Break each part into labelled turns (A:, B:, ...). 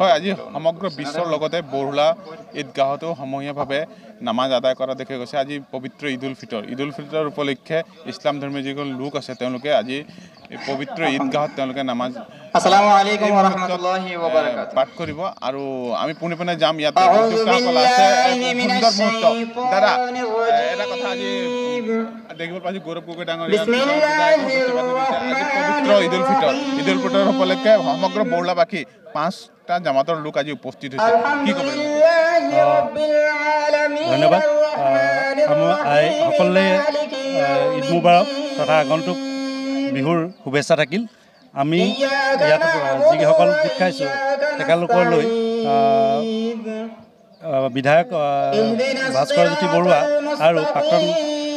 A: হয় আজি সমগ্ৰ বিশ্বৰ লগতে বহুলা ঈদগাহতো সমূহীয়াভাৱে নামাজ আদায় কৰা দেখা গৈছে আজি পবিত্ৰ ঈদ উল ফিতৰ ঈদ উল ফিতৰ উপলক্ষে ইছলাম ধৰ্মীয় যিসকল লোক আছে তেওঁলোকে আজি পবিত্ৰ ঈদগাহত তেওঁলোকে নামাজ পাঠ কৰিব আৰু আমি পোনে পোনে যাম ইয়াতে দেখিব পাৰিছো গৌৰৱ গগৈ ডাঙৰীয়া ঈদ উল ফিতৰ ঈদ উল ফিতৰ উপলক্ষে সমগ্ৰ বৰলাবাসী পাঁচ একটা জামাতৰ লোক আজি উপস্থিত হৈছে কি ক'ব
B: ধন্যবাদ আই সকলে ঈদ মুবাৰক তথা আগন্তুক বিহুৰ শুভেচ্ছা থাকিল আমি ইয়াত যিসকল গোট খাইছোঁ তেখেতলোকলৈ বিধায়ক ভাস্কৰ জ্যোতি বৰুৱা আৰু প্ৰাক্তন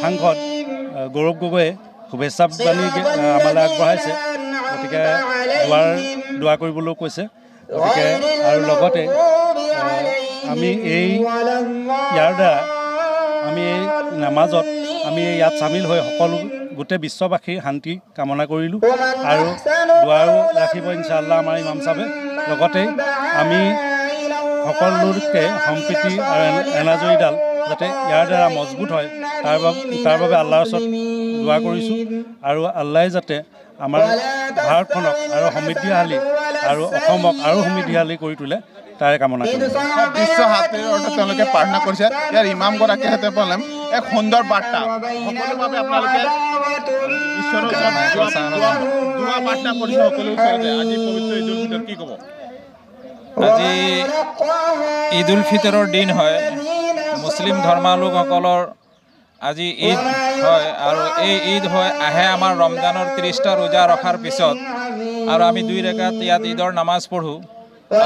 B: সাংসদ গৌৰৱ গগৈয়ে শুভেচ্ছা জানি আমালৈ আগবঢ়াইছে গতিকে দুৱাৰ দুৱাৰ কৰিবলৈও কৈছে গতিকে আৰু লগতে
A: আমি এই ইয়াৰ
B: দ্বাৰা আমি এই নামাজত আমি ইয়াত চামিল হৈ সকলো গোটেই বিশ্ববাসীৰ শান্তি কামনা কৰিলোঁ আৰু দুৱাৰো ৰাখিব ইনশাল্লাহ আমাৰ ইমাম চাহে লগতে আমি সকলোকে সম্প্ৰীতি আৰু এনাজৰীডাল যাতে ইয়াৰ দ্বাৰা মজবুত হয় তাৰ বাবে তাৰ বাবে আল্লাহৰ ওচৰত দোৱা কৰিছোঁ আৰু আল্লাহে যাতে আমাৰ ভাৰতখনক আৰু সমৃদ্ধিশালী আৰু অসমক আৰু সমৃদ্ধিশালী কৰি তোলে তাৰে কামনা বিশ্ব
A: হাতীৰ অৰ্থ তেওঁলোকে
B: প্ৰাৰ্থনা কৰিছে ইয়াৰ ইমামগৰাকীয়ে হাতে
A: পালে এক সুন্দৰ বাৰ্তা আপোনালোকে
B: আজি
C: ঈদ উল ফিতৰৰ দিন হয় মুছলিম ধৰ্মালোকসকলৰ আজি ঈদ হয় আৰু এই ঈদ হয় আহে আমাৰ ৰমজানৰ ত্ৰিছটা ৰোজা ৰখাৰ পিছত আৰু আমি দুই ৰেগাত ইয়াত ঈদৰ নামাজ পঢ়োঁ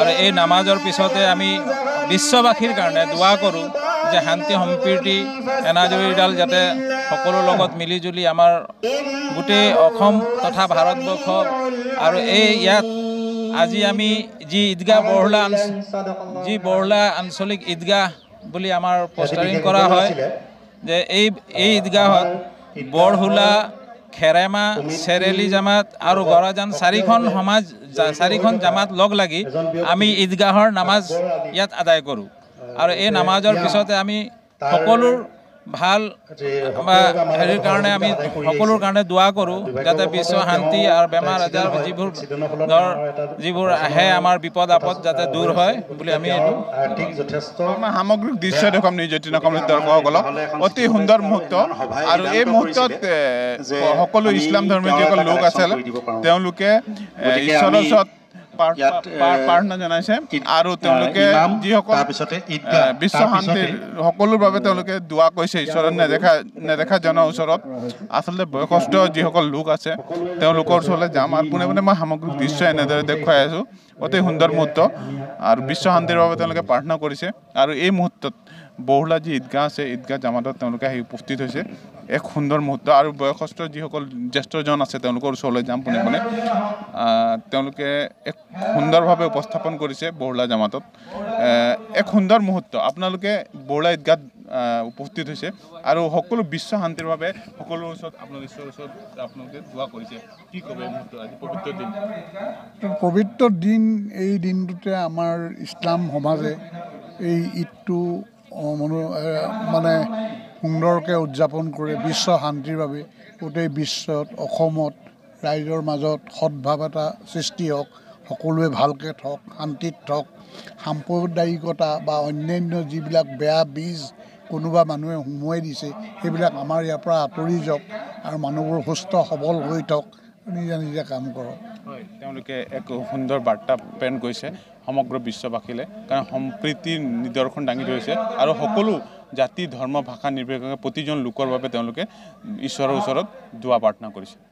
C: আৰু এই নামাজৰ পিছতে আমি বিশ্ববাসীৰ কাৰণে দোৱা কৰোঁ যে শান্তি সম্প্ৰীতি এনাজৰীডাল যাতে সকলো লগত মিলি জুলি আমাৰ গোটেই অসম তথা ভাৰতবৰ্ষ আৰু এই ইয়াত আজি আমি যি ঈদগাহ বৰহলা যি বৰহলা আঞ্চলিক ঈদগাহ বুলি আমাৰ প'ষ্টাৰিং কৰা হয় যে এই এই ঈদগাহত বৰহোলা খেৰেমা চেৰেলি জামাত আৰু গৰাজান চাৰিখন সমাজ চাৰিখন জামাত লগ লাগি আমি ঈদগাহৰ নামাজ ইয়াত আদায় কৰোঁ আৰু এই নামাজৰ পিছতে আমি সকলো ভাল হেৰিৰ কাৰণে আমি সকলোৰ কাৰণে দোৱা কৰোঁ যাতে বিশ্ব শান্তি আৰু বেমাৰ আজাৰ যিবোৰ ধৰ যিবোৰ আহে আমাৰ বিপদ আপদ যাতে
A: দূৰ হয় বুলি আমি এইটো সামগ্ৰিক দৃশ্য দেখুৱাম নিজতীন অসমৰ দৰ্শকসকলক অতি সুন্দৰ মুহূৰ্ত আৰু এই মুহূৰ্তত সকলো ইছলাম ধৰ্মীয় যিসকল লোক আছিল তেওঁলোকে ঈশ্বৰৰ ওচৰত প্ৰাৰ্থনা জনাইছে আৰু তেওঁলোকে যিসকল বিশ্ব শান্তিৰ সকলোৰ বাবে তেওঁলোকে দোৱা কৈছে ঈশ্বৰৰ নেদেখা নেদেখা জনৰ ওচৰত আচলতে বয়সস্থ যিসকল লোক আছে তেওঁলোকৰ ওচৰলৈ যাম আৰু পোনে পোনে মই সামগ্ৰিক দৃশ্য এনেদৰে দেখুৱাই আছোঁ অতি সুন্দৰ মুহূৰ্ত আৰু বিশ্ব শান্তিৰ বাবে তেওঁলোকে প্ৰাৰ্থনা কৰিছে আৰু এই মুহূৰ্তত বহুলা যি ঈদগাহ আছে ঈদগাহ জামাতত তেওঁলোকে আহি উপস্থিত হৈছে এক সুন্দৰ মুহূৰ্ত আৰু বয়সস্থ যিসকল জ্যেষ্ঠজন আছে তেওঁলোকৰ ওচৰলৈ যাম পোনে পোনে তেওঁলোকে এক সুন্দৰভাৱে উপস্থাপন কৰিছে বৰলা জামাতত এক সুন্দৰ মুহূৰ্ত আপোনালোকে বৰলা ঈদগাত উপস্থিত হৈছে আৰু সকলো বিশ্ব শান্তিৰ বাবে সকলো ওচৰত আপোনালোকে ঈশ্বৰৰ ওচৰত আপোনালোকে দোৱা কৰিছে কি ক'ব আজি পবিত্ৰ দিন পবিত্ৰ দিন এই দিনটোতে আমাৰ ইছলাম সমাজে এই ঈদটো মানে সুন্দৰকৈ উদযাপন কৰে বিশ্ব শান্তিৰ বাবে গোটেই বিশ্বত অসমত ৰাইজৰ মাজত সদভাৱ এটা সৃষ্টি হওক সকলোৱে ভালকৈ থওক শান্তিত থওক সাম্প্ৰদায়িকতা বা অন্যান্য যিবিলাক বেয়া বীজ কোনোবা মানুহে সোমোৱাই দিছে সেইবিলাক আমাৰ ইয়াৰ পৰা আঁতৰি যাওক আৰু মানুহবোৰ সুস্থ সবল হৈ থওক নিজে নিজে কাম কৰক তেওঁলোকে এক সুন্দৰ বাৰ্তা প্ৰেৰণ কৰিছে সমগ্ৰ বিশ্ববাসীলৈ কাৰণ সম্প্ৰীতিৰ নিদৰ্শন দাঙি ধৰিছে আৰু সকলো জাতি ধৰ্ম ভাষা নিৰ্বিশেষে প্ৰতিজন লোকৰ বাবে তেওঁলোকে ঈশ্বৰৰ ওচৰত দোৱা প্ৰাৰ্থনা কৰিছে